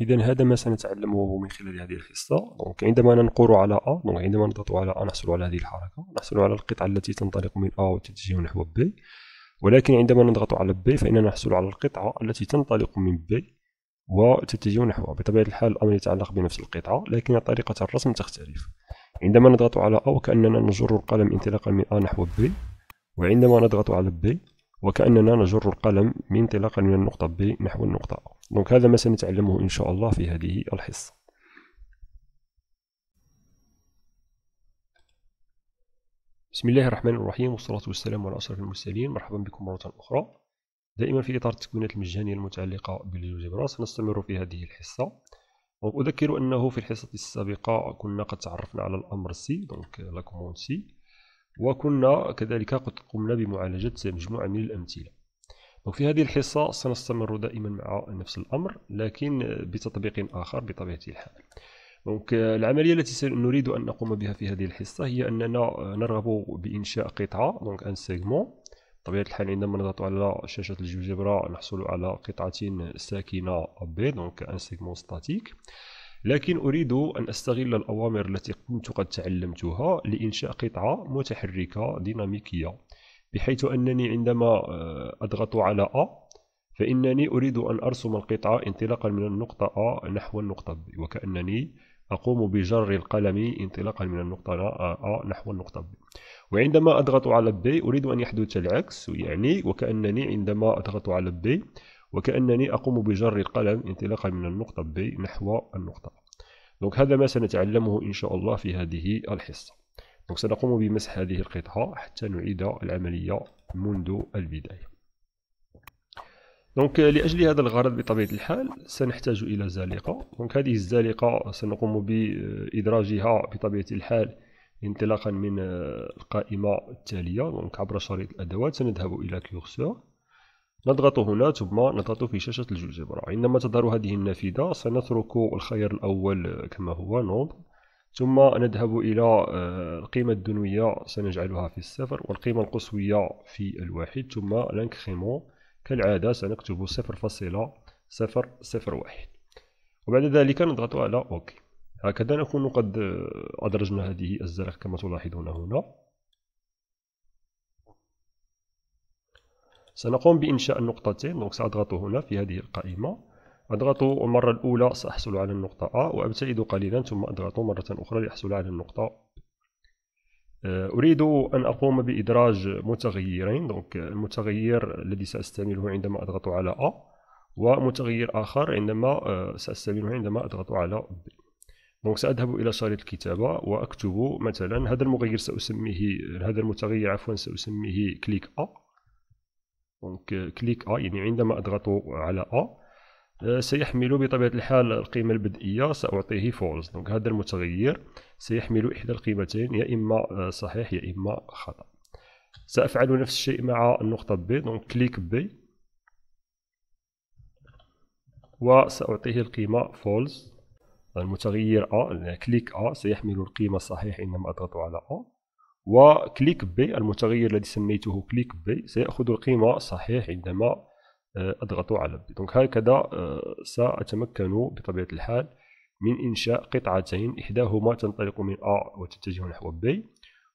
اذا هذا ما سنتعلمه من خلال هذه الحصه دونك عندما ننقر على ا دونك عندما نضغط على ا نحصل على هذه الحركه نحصل على القطعه التي تنطلق من ا وتتجه نحو ب ولكن عندما نضغط على ب فاننا نحصل على القطعه التي تنطلق من ب وتتجه ا بطبيعه الحال الامر يتعلق بنفس القطعه لكن طريقه الرسم تختلف عندما نضغط على ا وكاننا نجر القلم انطلاقا من ا نحو ب وعندما نضغط على ب وكاننا نجر القلم انطلاقا من النقطه ب نحو النقطه ا دونك هذا ما سنتعلمه إن شاء الله في هذه الحصة بسم الله الرحمن الرحيم والصلاة والسلام على أشرف المرسلين مرحبا بكم مرة أخرى دائما في إطار التكوينات المجانية المتعلقة بالجبر سنستمر في هذه الحصة أذكر أنه في الحصة السابقة كنا قد تعرفنا على الأمر سي دونك لا كوموند سي وكنا كذلك قد قمنا بمعالجة مجموعة من الأمثلة وفي في هذه الحصة سنستمر دائما مع نفس الأمر لكن بتطبيق آخر بطبيعة الحال دونك العملية التي نريد أن نقوم بها في هذه الحصة هي أننا نرغب بإنشاء قطعة دونك أن سيغمون بطبيعة الحال عندما نضغط على شاشة الجبجبرة نحصل على قطعة ساكنة بي دونك أن سيغمون ستاتيك لكن أريد أن أستغل الأوامر التي كنت قد تعلمتها لإنشاء قطعة متحركة ديناميكية بحيث أنني عندما آه، أضغط على أ فإنني أريد أن أرسم القطعة انطلاقا من النقطة أ نحو النقطة ب وكأنني أقوم بجر القلم انطلاقا من النقطة أ آه، نحو النقطة B وعندما أضغط على ب أريد أن يحدث العكس يعني وكأنني عندما أضغط على ب وكأنني أقوم بجر القلم انطلاقا من النقطة ب نحو النقطة دونك هذا ما سنتعلمه إن شاء الله في هذه الحصة دونك سنقوم بمسح هذه القطعة حتى نعيد العملية منذ البداية دونك لاجل هذا الغرض بطبيعه الحال سنحتاج الى زالقه دونك هذه الزالقه سنقوم بادراجها بطبيعه الحال انطلاقا من القائمه التاليه دونك عبر شريط الادوات سنذهب الى كيورسور نضغط هنا ثم نضغط في شاشه الجلجبره عندما تظهر هذه النافذه سنترك الخيار الاول كما هو نوض ثم نذهب إلى آه، القيمة الدنوية سنجعلها في الصفر والقيمة القصوية في الواحد ثم لانكريمون كالعادة سنكتب صفر فاصلة صفر صفر واحد وبعد ذلك نضغط على أوكي هكذا نكون قد آه، أدرجنا هذه الزرق كما تلاحظون هنا سنقوم بإنشاء النقطتين سأضغط هنا في هذه القائمة أضغط المرة الأولى سأحصل على النقطة A وأبتعد قليلا ثم أضغط مرة أخرى لأحصل على النقطة آه، أريد أن أقوم بإدراج متغيرين دونك المتغير الذي سأستعمله عندما أضغط على A ومتغير آخر عندما آه، سأستعمله عندما أضغط على B دونك سأذهب إلى شريط الكتابة وأكتب مثلا هذا المغير سأسميه هذا المتغير عفوا سأسميه كليك A دونك كليك A يعني عندما أضغط على A أه، سيحمل بطبيعة الحال القيمة البدئية سأعطيه فولز دونك هذا المتغير سيحمل إحدى القيمتين يا إما أه، صحيح يا إما خطأ سأفعل نفس الشيء مع النقطة B دونك كليك بي وسأعطيه القيمة فولز المتغير A كليك A سيحمل القيمة الصحيح عندما أضغط على A وكليك B المتغير الذي سميته كليك B سيأخذ القيمة صحيح عندما آه، أضغط على B دونك هكذا آه، سأتمكن بطبيعة الحال من إنشاء قطعتين إحداهما تنطلق من A وتتجه نحو B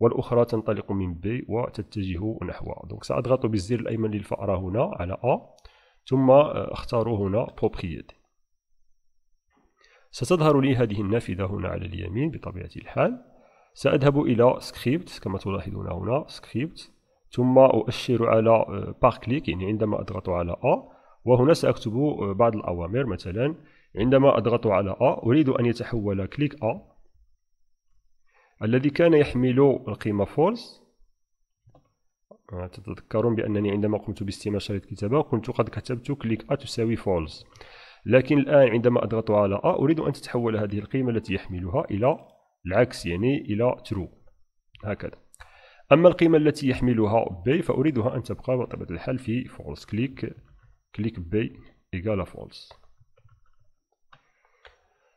والأخرى تنطلق من B وتتجه نحو A دونك سأضغط بالزر الأيمن للفأرة هنا على A ثم آه، أختار هنا بروبريتي ستظهر لي هذه النافذة هنا على اليمين بطبيعة الحال سأذهب إلى سكريبت كما تلاحظون هنا سكريبت ثم أؤشر على بار آه، كليك يعني عندما أضغط على أ وهنا سأكتب آه، بعض الأوامر مثلا عندما أضغط على أ أريد أن يتحول كليك أ الذي كان يحمل القيمة فولس آه، تتذكرون بأنني عندما قمت باستماع شريط الكتابة كنت قد كتبت كليك أ تساوي فولس لكن الآن عندما أضغط على أ أريد أن تتحول هذه القيمة التي يحملها إلى العكس يعني إلى ترو هكذا أما القيمة التي يحملها باي فأريدها أن تبقى بطبيعة الحال في فولس كليك كليك باي إيجالا فولس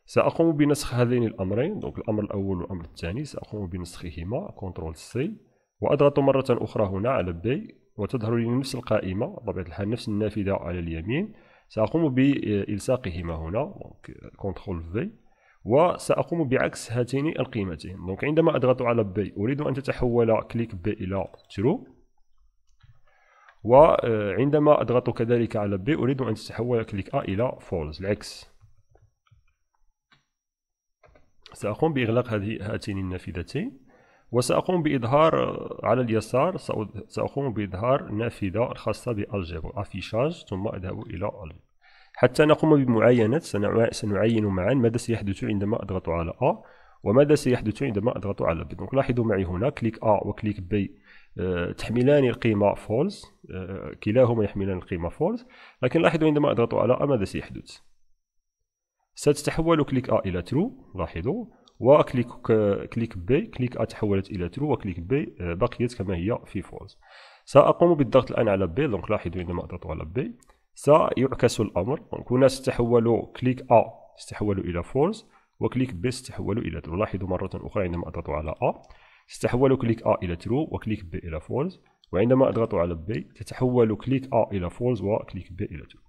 سأقوم بنسخ هذين الأمرين دونك الأمر الأول والأمر الثاني سأقوم بنسخهما كنترول سي وأضغط مرة أخرى هنا على باي وتظهر لي نفس القائمة بطبيعة الحال نفس النافذة على اليمين سأقوم بإلصاقهما هنا دونك كنترول في وسأقوم بعكس هاتين القيمتين دونك عندما أضغط على بي أريد أن تتحول كليك بي إلى ترو وعندما أضغط كذلك على بي أريد أن تتحول كليك ا إلى فولز العكس سأقوم بإغلاق هذه هاتين النافذتين وسأقوم بإظهار على اليسار سأقوم بإظهار نافذة خاصه بالجبر أفيشاج ثم أذهب إلى الجبر حتى نقوم بمعاينة سنعين معا ماذا سيحدث عندما أضغط على A وماذا سيحدث عندما أضغط على B دونك لاحظوا معي هنا كليك A وكليك B آه، تحملان القيمة فولز آه، كلاهما يحملان القيمة فولز لكن لاحظوا عندما أضغط على A ماذا سيحدث ستتحول كليك A إلى ترو لاحظوا وكليك كليك بي كليك A تحولت إلى ترو وكليك بي آه، بقيت كما هي في فولز سأقوم بالضغط الآن على بي دونك لاحظوا عندما أضغط على بي سيعكس الأمر دونك هنا استحولوا كليك أ استحولوا إلى فولز وكليك ب استحولوا إلى ترو لاحظوا مرة أخرى عندما أضغطوا على أ استحولوا كليك أ إلى ترو وكليك ب إلى فولز وعندما أضغط على بي تتحول كليك أ إلى فولز وكليك بي إلى ترو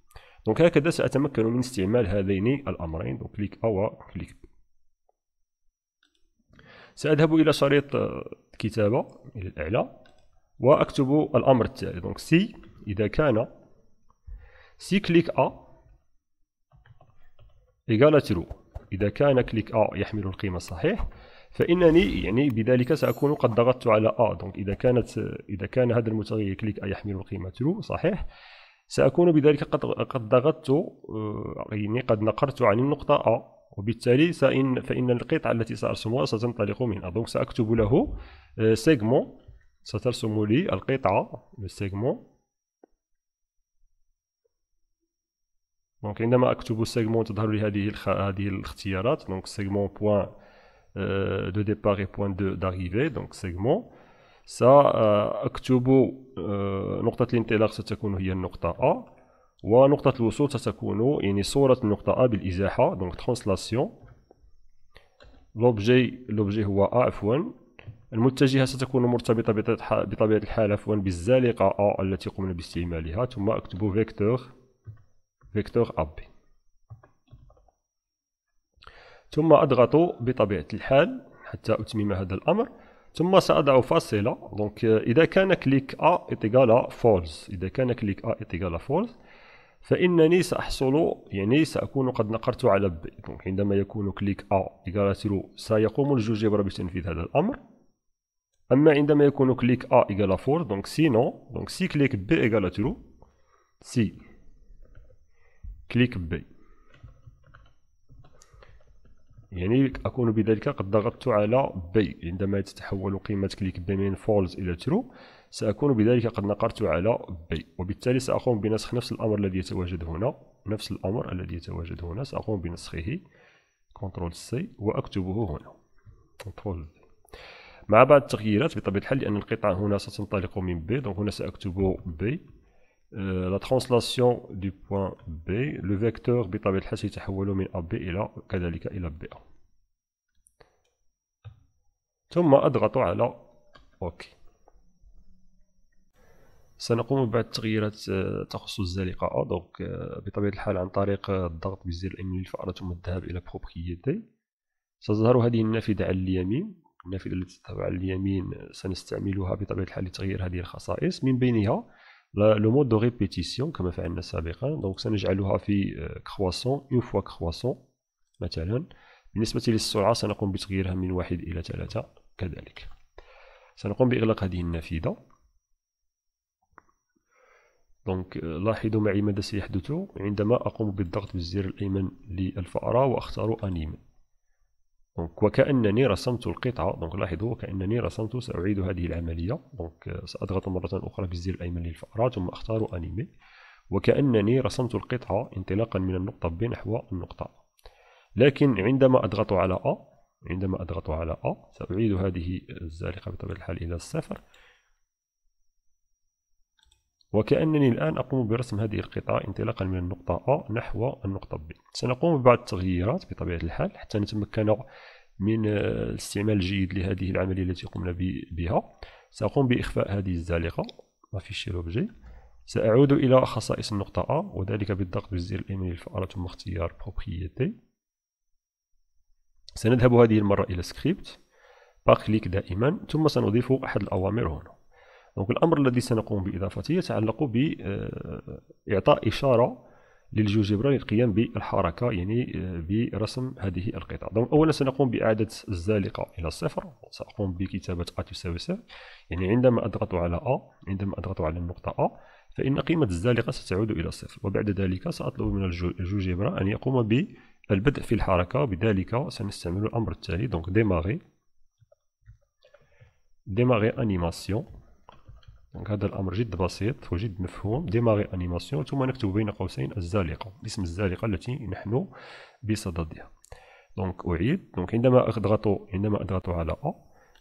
دونك هكذا سأتمكن من استعمال هذين الأمرين دونك كليك أ وكليك بي سأذهب إلى شريط الكتابة آه، إلى الأعلى وأكتب الأمر التالي دونك سي إذا كان سي كليك A إيجال ترو إذا كان كليك A يحمل القيمة الصحيح فإنني يعني بذلك سأكون قد ضغطت على A دونك إذا كانت إذا كان هذا المتغير كليك A يحمل القيمة ترو صحيح سأكون بذلك قد قد ضغطت آه، يعني قد نقرت عن النقطة A وبالتالي سإن فإن القطعة التي سأرسمها ستنطلق منها دونك سأكتب له سيغمون آه، سترسم لي القطعة السيغمون دونك عندما اكتب سيغمون تظهر لي هذه الخ... هذه الاختيارات دونك سيغمون بوان دو ديبار اي بوان دو داريفي دونك سيغمون سا آه، اكتب آه، نقطة الانطلاق ستكون هي النقطة ا ونقطة الوصول ستكون يعني صورة النقطة ا بالإزاحة دونك ترانسلاسيون لوبجي لوبجي هو ا عفوا المتجهة ستكون مرتبطة بطبيعة الحال عفوا بالزالقة ا التي قمنا باستعمالها ثم أكتب فيكتور فيكتور اب بي ثم أضغط بطبيعة الحال حتى أتمم هذا الأمر ثم سأضع فاصلة دونك إذا كان كليك أ إتيكالا فولز إذا كان كليك أ إتيكالا فولز فإنني سأحصل يعني سأكون قد نقرت على ب دونك عندما يكون كليك أ إيكالا ترو سيقوم الجوجبر بتنفيذ هذا الأمر أما عندما يكون كليك أ إيكالا فور دونك سينو دونك سي كليك ب إيكالا ترو سي كليك بي يعني أكون بذلك قد ضغطت على بي عندما تتحول قيمة كليك بي من فولز إلى ترو سأكون بذلك قد نقرت على بي وبالتالي سأقوم بنسخ نفس الأمر الذي يتواجد هنا نفس الأمر الذي يتواجد هنا سأقوم بنسخه كنترول سي وأكتبه هنا كنترول مع بعض التغييرات بطبيعة الحال لأن القطعة هنا ستنطلق من بي دونك هنا سأكتب بي لا ترانسلاسيون دو بوان بي لو فيكتور بطبيعة الحال سيتحول من أ بي إلى كذلك إلى بي أ ثم أضغط على أوكي سنقوم بعد تغييرات تخص الزلقة دونك euh, بطبيعة الحال عن طريق الضغط بزر الأيمن للفأرة ثم الذهاب إلى بروبريتي ستظهر هذه النافذة على اليمين النافذة التي تتبع على اليمين سنستعملها بطبيعة الحال لتغيير هذه الخصائص من بينها لو مود دو ريبيتيسيون كما فعلنا سابقا دونك سنجعلها في كرواسون اون فوا كرواسون مثلا بالنسبة للسرعة سنقوم بتغييرها من واحد إلى ثلاثة كذلك سنقوم بإغلاق هذه النافذة دونك لاحظوا معي ماذا سيحدث عندما أقوم بالضغط بالزر الأيمن للفأرة وأختار أنيم دونك وكأنني رسمت القطعة دونك لاحظوا وكأنني رسمت سأعيد هذه العملية دونك سأضغط مرة أخرى بالزر الأيمن للفأرة ثم أختار أنيمي وكأنني رسمت القطعة انطلاقا من النقطة ب نحو النقطة لكن عندما أضغط على أ عندما أضغط على أ سأعيد هذه الزالقة بطبيعة الحال إلى الصفر وكأنني الآن أقوم برسم هذه القطعة انطلاقا من النقطة A نحو النقطة B سنقوم ببعض التغييرات بطبيعة الحال حتى نتمكن من الاستعمال الجيد لهذه العملية التي قمنا بها سأقوم بإخفاء هذه الزالقة أفيشي لوبجي سأعود إلى خصائص النقطة A وذلك بالضغط بالزر الأيمن للفأرة ثم اختيار Propriété سنذهب هذه المرة إلى سكريبت باك كليك دائما ثم سنضيف أحد الأوامر هنا دونك الامر الذي سنقوم باضافته يتعلق باعطاء آه، اشاره للجوجبرا للقيام بالحركه يعني آه، برسم هذه القطع دونك اولا سنقوم باعاده الزالقه الى الصفر ساقوم بكتابه ا تساوي صفر يعني عندما اضغط على ا عندما اضغط على النقطه ا فان قيمه الزالقه ستعود الى الصفر وبعد ذلك ساطلب من الجوجبرا ان يقوم بالبدء في الحركه بذلك سنستعمل الامر التالي دونك ديماغي ديماغي انيماسيون دونك هذا الامر جد بسيط وجد مفهوم ديماري انيماسيون ثم نكتب بين قوسين الزالقه اسم الزالقه التي نحن بصددها دونك اعيد دونك عندما اضغط عندما اضغط على ا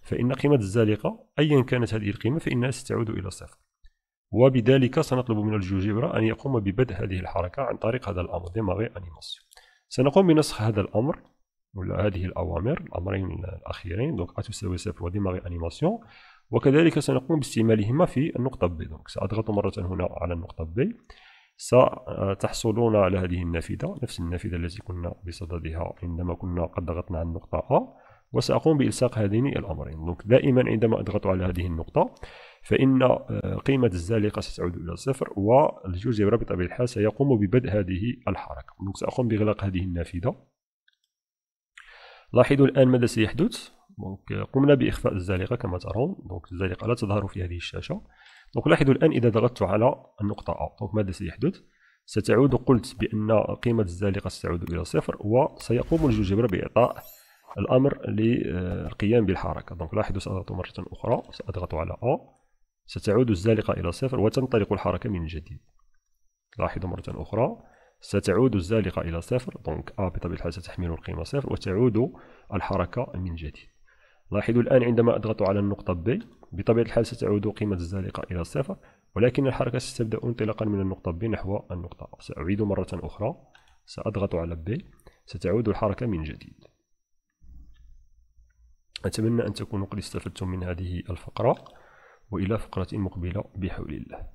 فان قيمه الزالقه ايا كانت هذه القيمه فانها ستعود الى صفر وبذلك سنطلب من الجوجبرا ان يقوم ببدء هذه الحركه عن طريق هذا الامر ديماري انيماسيون سنقوم بنسخ هذا الامر ولا هذه الاوامر الامرين الاخيرين دونك ا تساوي صفر وديماري انيماسيون وكذلك سنقوم باستعمالهما في النقطة B دونك سأضغط مرة هنا على النقطة B ستحصلون على هذه النافذة نفس النافذة التي كنا بصددها عندما كنا قد ضغطنا على النقطة A وسأقوم بإلصاق هذين الأمرين دونك دائما عندما أضغط على هذه النقطة فإن آه، قيمة الزالقة ستعود إلى صفر والجزء بطبيعة الحال سيقوم ببدء هذه الحركة دونك سأقوم بإغلاق هذه النافذة لاحظوا الآن ماذا سيحدث دونك آه، قمنا باخفاء الزلقه كما ترون دونك الزلقه لا تظهر في هذه الشاشه دونك لاحظوا الان اذا ضغطت على النقطه A دونك ماذا سيحدث ستعود قلت بان قيمه الزلقه ستعود الى صفر وسيقوم الجوجبر باعطاء الامر للقيام بالحركه دونك لاحظوا ساضغط مره اخرى ساضغط على A ستعود الزلقه الى صفر وتنطلق الحركه من جديد لاحظوا مره اخرى ستعود الزلقة إلى صفر دونك أ بطبيعة الحال ستحمل القيمة صفر وتعود الحركة من جديد لاحظوا الآن عندما أضغط على النقطة B بطبيعة الحال ستعود قيمة الزالقة إلى الصفر ولكن الحركة ستبدأ انطلاقا من النقطة B نحو النقطة A سأعيد مرة أخرى سأضغط على B ستعود الحركة من جديد أتمنى أن تكونوا قد استفدتم من هذه الفقرة وإلى فقرة مقبلة بحول الله